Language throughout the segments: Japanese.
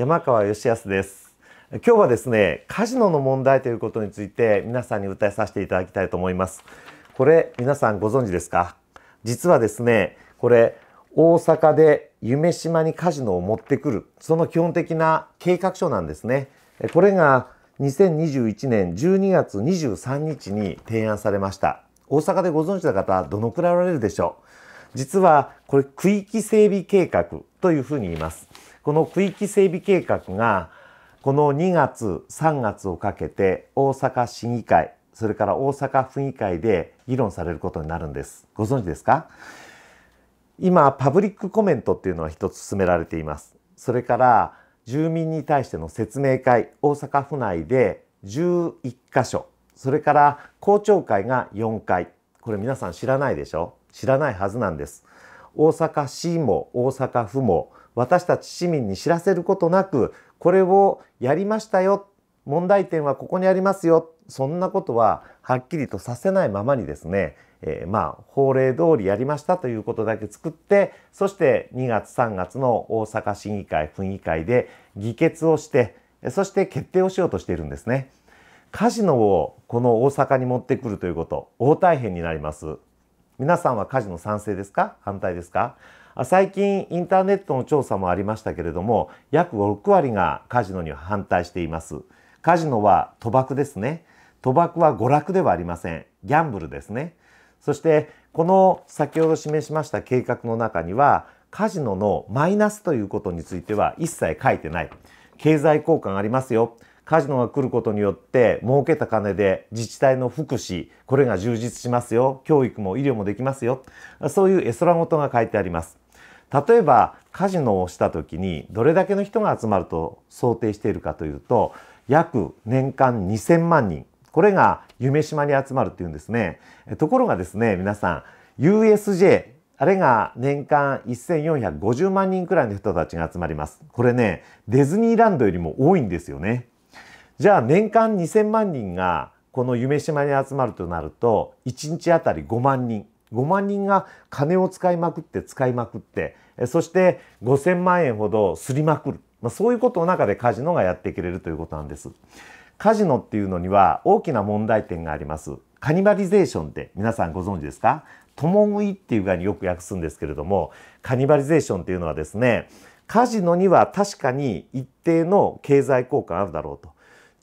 山川義康です今日はですねカジノの問題ということについて皆さんに訴えさせていただきたいと思いますこれ皆さんご存知ですか実はですねこれ大阪で夢島にカジノを持ってくるその基本的な計画書なんですねこれが2021年12月23日に提案されました大阪でご存知の方はどのくらいおられるでしょう実はこれ区域整備計画というふうに言います。この区域整備計画がこの2月3月をかけて大阪市議会それから大阪府議会で議論されることになるんです。ご存知ですか今パブリックコメントっていうのは一つ進められています。それから住民に対しての説明会大阪府内で11箇所それから公聴会が4回これ皆さん知らないでしょ知らないはずなんです大阪市も大阪府も私たち市民に知らせることなくこれをやりましたよ問題点はここにありますよそんなことははっきりとさせないままにですね、えー、まあ法令通りやりましたということだけ作ってそして2月3月の大阪市議会府議会で議決をしてそして決定をしようとしているんですね。カジノをこの大阪に持ってくるということ大大変になります。皆さんはカジノ賛成ですか反対ですか最近インターネットの調査もありましたけれども約6割がカジノには反対していますカジノは賭博ですね賭博は娯楽ではありませんギャンブルですねそしてこの先ほど示しました計画の中にはカジノのマイナスということについては一切書いてない経済効果がありますよカジノが来ることによって儲けた金で自治体の福祉これが充実しますよ教育も医療もできますよそういう絵空事が書いてあります例えばカジノをした時にどれだけの人が集まると想定しているかというと約年間2000万人これが夢島に集まるっていうんですねところがですね皆さん USJ あれが年間1450万人くらいの人たちが集まりますこれねディズニーランドよりも多いんですよねじゃあ年間2000万人がこの夢島に集まるとなると1日あたり5万人5万人が金を使いまくって使いまくってそして5,000万円ほどすりまくる、まあ、そういうことの中でカジノがやってくれるということなんです。カジノっていうのには大きな問題点があります。カニバリゼーションって皆さんご存知ですか共食いっていう具によく訳すんですけれどもカニバリゼーションっていうのはですねカジノには確かに一定の経済効果があるだろうと。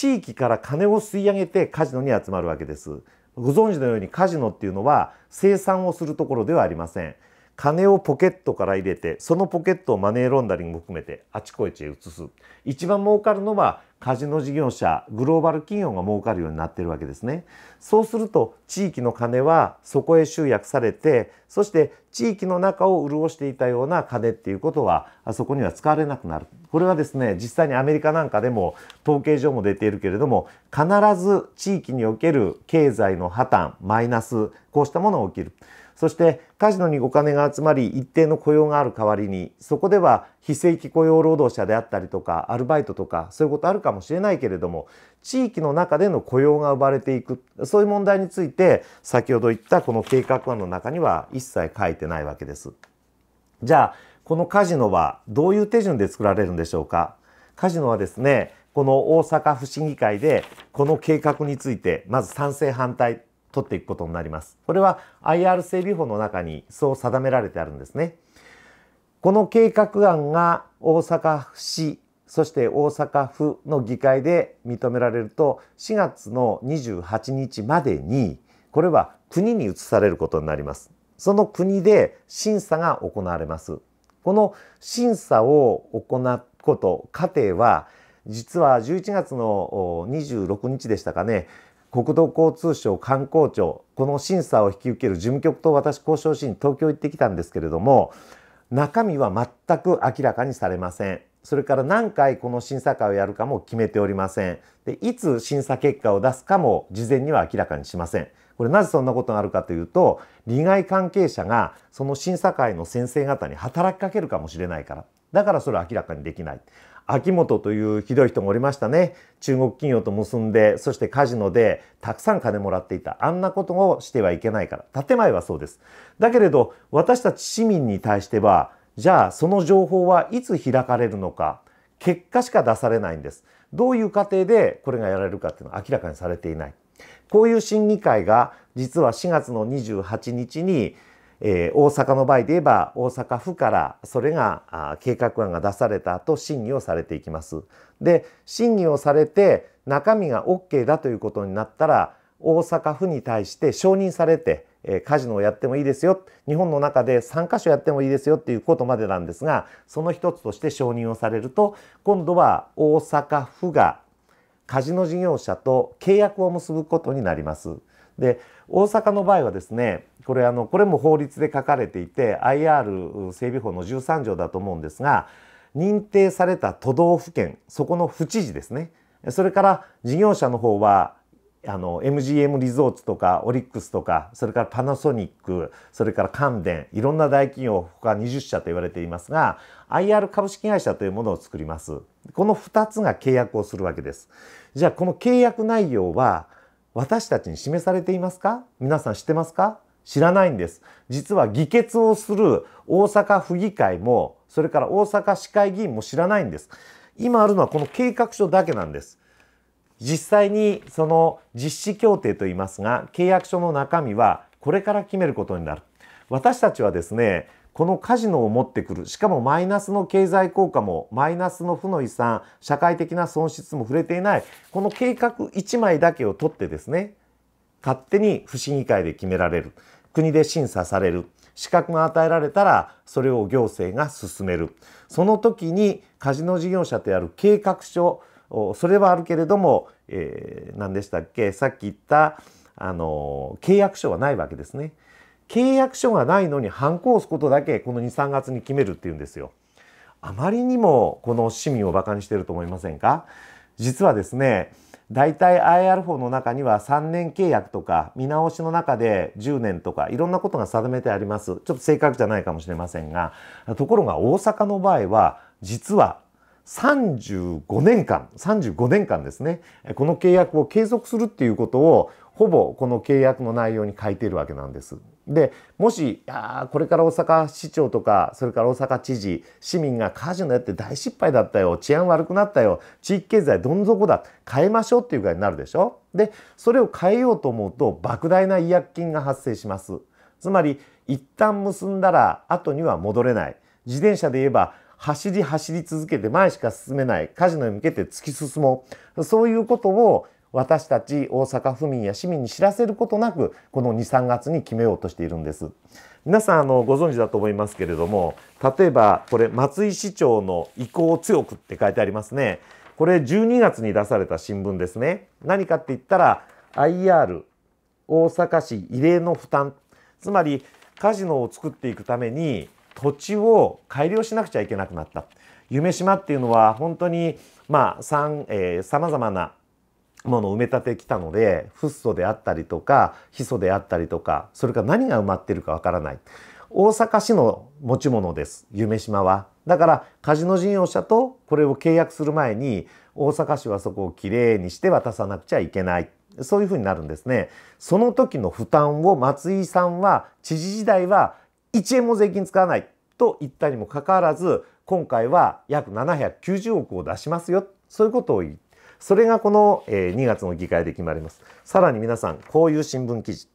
地域から金を吸い上げてカジノに集まるわけです。ご存知のようにカジノっていうのは生産をするところではありません。金をポケットから入れてそのポケットをマネーロンダリング含めてあちこちへ移す一番儲かるのはカジノ事業者グローバル企業が儲かるようになっているわけですねそうすると地域の金はそこへ集約されてそして地域の中を潤していたような金っていうことはあそこには使われなくなるこれはですね実際にアメリカなんかでも統計上も出ているけれども必ず地域における経済の破綻マイナスこうしたものが起きるそしてカジノにお金が集まり一定の雇用がある代わりにそこでは非正規雇用労働者であったりとかアルバイトとかそういうことあるかもしれないけれども地域の中での雇用が奪われていくそういう問題について先ほど言ったこの計画案の中には一切書いてないわけです。じゃあこのカジノはどういう手順で作られるんでしょうかカジノはですねこの大阪府市議会でこの計画についてまず賛成反対取っていくことになります。これは IR 整備法の中にそう定められてあるんですね。この計画案が大阪府市、そして大阪府の議会で認められると、4月の28日までに、これは国に移されることになります。その国で審査が行われます。この審査を行うこと、過程は、実は11月の26日でしたかね、国土交通省観光庁この審査を引き受ける事務局と私交渉しに東京行ってきたんですけれども中身は全く明らかにされませんそれから何回この審査会をやるかも決めておりませんでいつ審査結果を出すかも事前には明らかにしませんこれなぜそんなことがあるかというと利害関係者がその審査会の先生方に働きかけるかもしれないからだからそれは明らかにできない。秋元というひどい人もおりましたね中国企業と結んでそしてカジノでたくさん金もらっていたあんなことをしてはいけないから建前はそうですだけれど私たち市民に対してはじゃあその情報はいつ開かれるのか結果しか出されないんですどういう過程でこれがやられるかっていうのは明らかにされていないこういう審議会が実は4月の28日にえー、大阪の場合で言えば大阪府からそれが計画案が出された後審議をされていきます。で審議をされて中身が OK だということになったら大阪府に対して承認されて、えー、カジノをやってもいいですよ日本の中で3カ所やってもいいですよっていうことまでなんですがその一つとして承認をされると今度は大阪府がカジノ事業者と契約を結ぶことになります。で大阪の場合はですねこれあのこれも法律で書かれていて IR 整備法の13条だと思うんですが認定された都道府県そこの府知事ですねそれから事業者の方はあの MGM リゾーツとかオリックスとかそれからパナソニックそれから関電いろんな大企業他20社と言われていますが IR 株式会社というものを作りますこの2つが契約をするわけですじゃあこの契約内容は私たちに示されていますか皆さん知ってますか知らないんです。実は議決をする大阪府議会も、それから大阪市会議員も知らないんです。今あるのはこの計画書だけなんです。実際にその実施協定といいますが、契約書の中身はこれから決めることになる。私たちはですね、このカジノを持ってくるしかもマイナスの経済効果もマイナスの負の遺産社会的な損失も触れていないこの計画1枚だけを取ってですね勝手に不審議会で決められる国で審査される資格が与えられたらそれを行政が進めるその時にカジノ事業者とやる計画書それはあるけれども、えー、何でしたっけさっき言った、あの契約書はないわけですね。契約書がないのに反抗すことだけこの23月に決めるっていうんですよ。あまりにもこの市民をバカにしてると思いませんか実はですね大体 IR 法の中には3年契約とか見直しの中で10年とかいろんなことが定めてありますちょっと正確じゃないかもしれませんがところが大阪の場合は実は35年間35年間ですねこの契約を継続するっていうことをほぼこの契約の内容に書いているわけなんです。でもしあこれから大阪市長とかそれから大阪知事市民がカジノやって大失敗だったよ治安悪くなったよ地域経済どん底だ変えましょうっていうぐらいになるでしょでそれを変えようと思うと莫大な違約金が発生しますつまり一旦結んだら後には戻れない自転車で言えば走り走り続けて前しか進めないカジノに向けて突き進もうそういうことを私たち大阪府民や市民に知らせることなくこの23月に決めようとしているんです。皆さんあのご存知だと思いますけれども例えばこれ松井市長の意向を強くって書いてありますね。これ12月に出された新聞ですね。何かって言ったら IR 大阪市異例の負担つまりカジノを作っていくために土地を改良しなくちゃいけなくなった。夢島っていうのは本当にまあさん、えー、様なものを埋め立てきたのでフッ素であったりとかヒ素であったりとかそれから何が埋まってるかわからない大阪市の持ち物です夢島はだからカジノ事業者とこれを契約する前に大阪市はそこをきれいにして渡さなくちゃいけないそういうふうになるんですねその時の負担を松井さんは知事時代は1円も税金使わないと言ったにもかかわらず今回は約790億を出しますよそういうことを言ってそれがこの、え2月の議会で決まります。さらに皆さん、こういう新聞記事。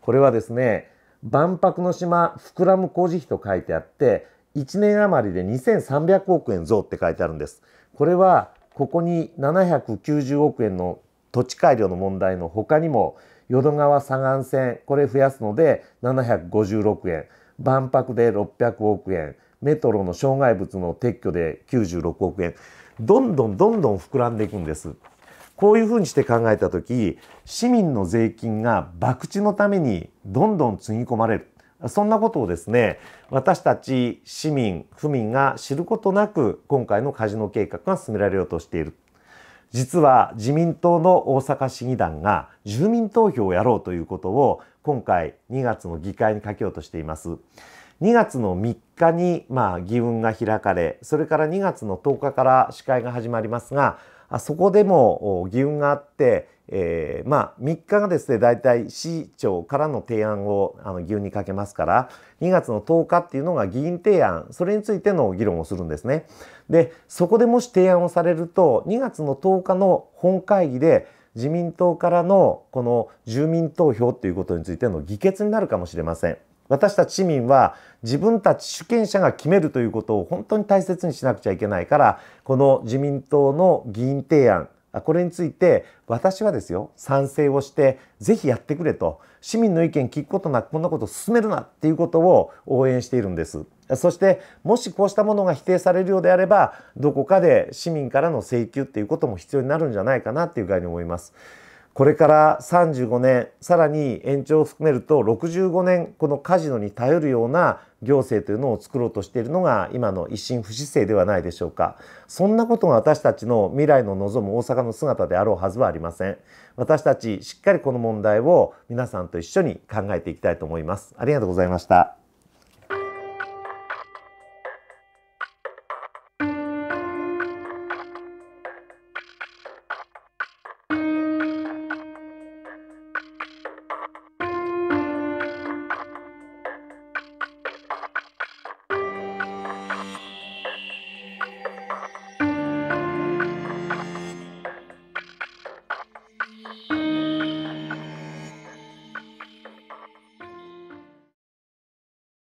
これはですね、万博の島膨らむ工事費と書いてあって、1年余りで2300億円増って書いてあるんです。これは、ここに790億円の土地改良の問題の他にも、淀川左岸線、これ増やすので756円、万博で600億円、メトロの障害物の撤去で96億円。どんどんどんどん膨らんでいくんです。こういうふうにして考えた時市民の税金が博打のためにどんどんつぎ込まれるそんなことをですね私たち市民府民が知ることなく今回のカジノ計画が進められようとしている実は自民党の大阪市議団が住民投票をやろうということを今回2月の議会にかけようとしています。2月の3日に、まあ、議運が開かれ、それから2月の10日から司会が始まりますが、あそこでも議運があって、えー、まあ、3日がですね、大体市長からの提案をあの議運にかけますから、2月の10日っていうのが議員提案、それについての議論をするんですね。で、そこでもし提案をされると、2月の10日の本会議で、自民党からのこの住民投票ということについての議決になるかもしれません。私たち市民は自分たち主権者が決めるということを本当に大切にしなくちゃいけないからこの自民党の議員提案これについて私はですよ賛成をしてぜひやってくれと市民の意見聞くことなくこんなこと進めるなっていうことを応援しているんですそしてもしこうしたものが否定されるようであればどこかで市民からの請求っていうことも必要になるんじゃないかなっていう具合に思いますこれから35年さらに延長を含めると65年このカジノに頼るような行政というのを作ろうとしているのが今の一審不姿勢ではないでしょうかそんなことが私たちの未来の望む大阪の姿であろうはずはありません私たちしっかりこの問題を皆さんと一緒に考えていきたいと思いますありがとうございました